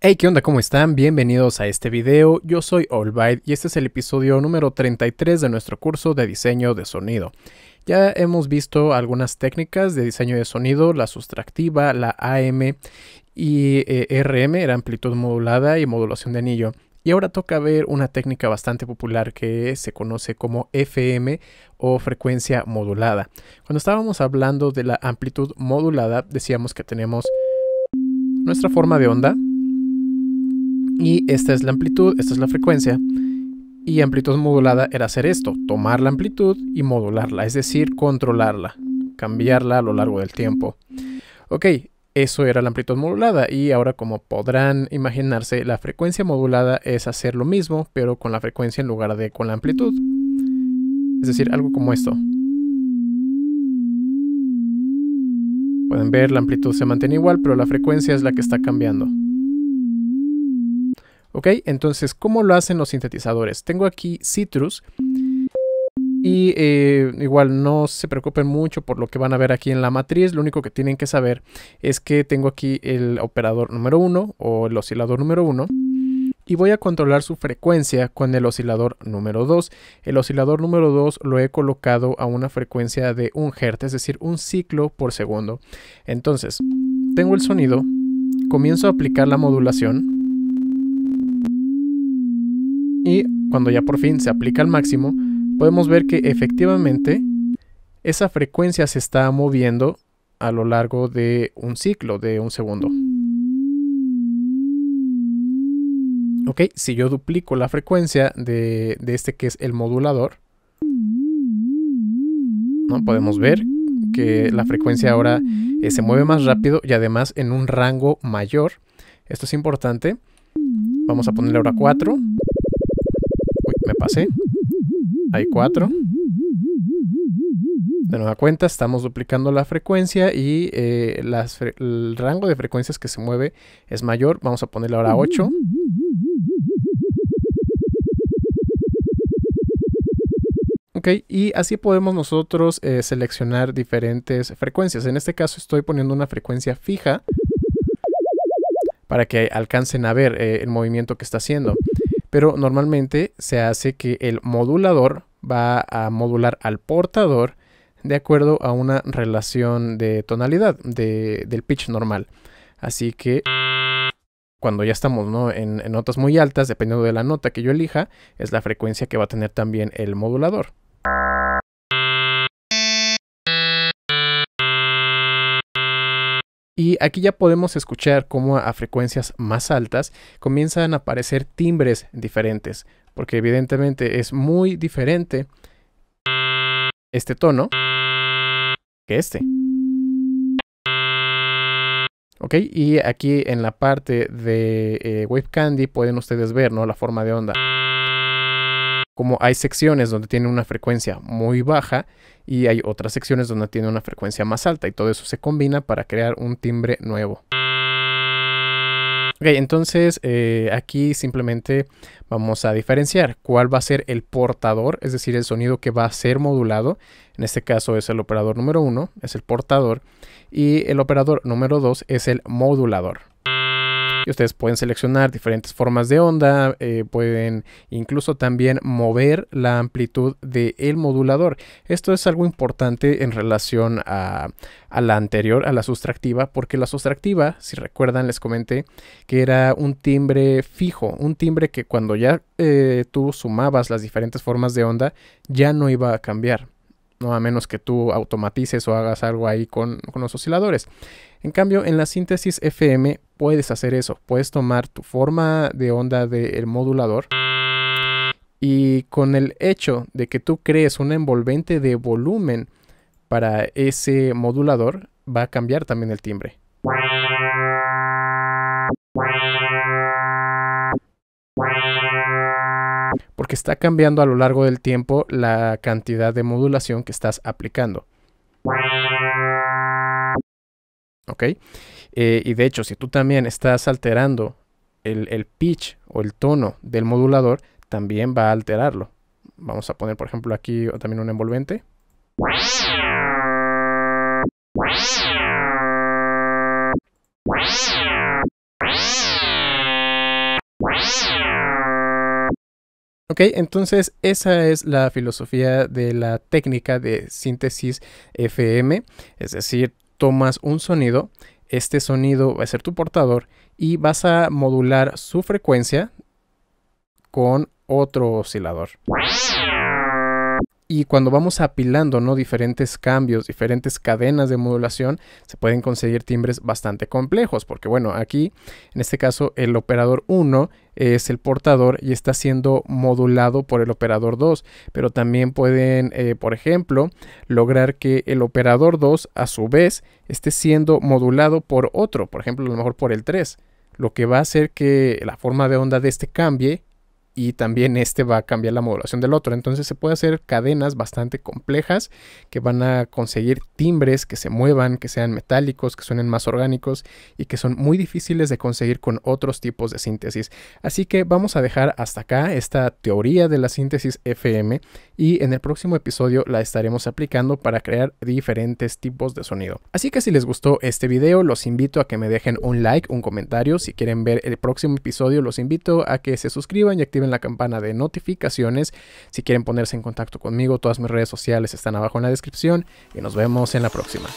Hey, ¿qué onda? ¿Cómo están? Bienvenidos a este video. Yo soy Olvide y este es el episodio número 33 de nuestro curso de diseño de sonido. Ya hemos visto algunas técnicas de diseño de sonido, la sustractiva, la AM y eh, RM, era amplitud modulada y modulación de anillo. Y ahora toca ver una técnica bastante popular que se conoce como FM o frecuencia modulada. Cuando estábamos hablando de la amplitud modulada, decíamos que tenemos nuestra forma de onda y esta es la amplitud, esta es la frecuencia. Y amplitud modulada era hacer esto, tomar la amplitud y modularla, es decir, controlarla, cambiarla a lo largo del tiempo. Ok, eso era la amplitud modulada y ahora como podrán imaginarse, la frecuencia modulada es hacer lo mismo, pero con la frecuencia en lugar de con la amplitud. Es decir, algo como esto. Pueden ver, la amplitud se mantiene igual, pero la frecuencia es la que está cambiando. ¿Ok? Entonces, ¿cómo lo hacen los sintetizadores? Tengo aquí Citrus. Y eh, igual no se preocupen mucho por lo que van a ver aquí en la matriz. Lo único que tienen que saber es que tengo aquí el operador número 1 o el oscilador número 1. Y voy a controlar su frecuencia con el oscilador número 2. El oscilador número 2 lo he colocado a una frecuencia de 1 Hz, es decir, un ciclo por segundo. Entonces, tengo el sonido, comienzo a aplicar la modulación y cuando ya por fin se aplica al máximo, podemos ver que efectivamente esa frecuencia se está moviendo a lo largo de un ciclo de un segundo. Ok, si yo duplico la frecuencia de, este que es el modulador, ¿no? podemos ver que la frecuencia ahora eh, se mueve más rápido y además en un rango mayor. Esto es importante. Vamos a ponerle ahora 4 me pasé. Hay cuatro. De nueva cuenta, estamos duplicando la frecuencia y eh, el rango de frecuencias que se mueve es mayor. Vamos a ponerle ahora 8. Ok, y así podemos nosotros eh, seleccionar diferentes frecuencias. En este caso estoy poniendo una frecuencia fija para que alcancen a ver eh, el movimiento que está haciendo pero normalmente se hace que el modulador va a modular al portador de acuerdo a una relación de tonalidad del pitch normal. Así que cuando ya estamos en notas muy altas, dependiendo de la nota que yo elija, es la frecuencia que va a tener también el modulador. Y aquí ya podemos escuchar cómo a frecuencias más altas comienzan a aparecer timbres diferentes, porque evidentemente es muy diferente este tono que este. Ok, y aquí en la parte de eh, Wave Candy pueden ustedes ver ¿no? la forma de onda como hay secciones donde tiene una frecuencia muy baja y hay otras secciones donde tiene una frecuencia más alta y todo eso se combina para crear un timbre nuevo. Ok, entonces eh, aquí simplemente vamos a diferenciar cuál va a ser el portador, es decir, el sonido que va a ser modulado. En este caso es el operador número 1, es el portador, y el operador número 2 es el modulador ustedes pueden seleccionar diferentes formas de onda, eh, pueden incluso también mover la amplitud del modulador. Esto es algo importante en relación a, la anterior, a la sustractiva, porque la sustractiva, si recuerdan, les comenté que era un timbre fijo, un timbre que cuando ya eh, tú sumabas las diferentes formas de onda, ya no iba a cambiar. ¿no? a menos que tú automatices o hagas algo ahí con, los osciladores. En cambio, en la síntesis FM puedes hacer eso, puedes tomar tu forma de onda del modulador y con el hecho de que tú crees un envolvente de volumen para ese modulador, va a cambiar también el timbre. que está cambiando a lo largo del tiempo la cantidad de modulación que estás aplicando. ¿Ok? Eh, y de hecho, si tú también estás alterando el pitch o el tono del modulador, también va a alterarlo. Vamos a poner, por ejemplo, aquí también un envolvente. Ok, entonces esa es la filosofía de la técnica de síntesis FM, es decir, tomas un sonido, este sonido va a ser tu portador y vas a modular su frecuencia con otro oscilador. Y cuando vamos apilando ¿no? diferentes cambios, diferentes cadenas de modulación, se pueden conseguir timbres bastante complejos, porque bueno, aquí en este caso el operador 1 es el portador y está siendo modulado por el operador 2, pero también pueden, eh, por ejemplo, lograr que el operador 2 a su vez esté siendo modulado por otro, por ejemplo, a lo mejor por el 3 lo que va a hacer que la forma de onda de este cambie y también este va a cambiar la modulación del otro. Entonces se puede hacer cadenas bastante complejas que van a conseguir timbres que se muevan, que sean metálicos, que suenen más orgánicos y que son muy difíciles de conseguir con otros tipos de síntesis. Así que vamos a dejar hasta acá esta teoría de la síntesis FM y en el próximo episodio la estaremos aplicando para crear diferentes tipos de sonido. Así que si les gustó este video, los invito a que me dejen un like, un comentario. Si quieren ver el próximo episodio, los invito a que se suscriban y activen la campana de notificaciones. Si quieren ponerse en contacto conmigo, todas mis redes sociales están abajo en la descripción y nos vemos en la próxima.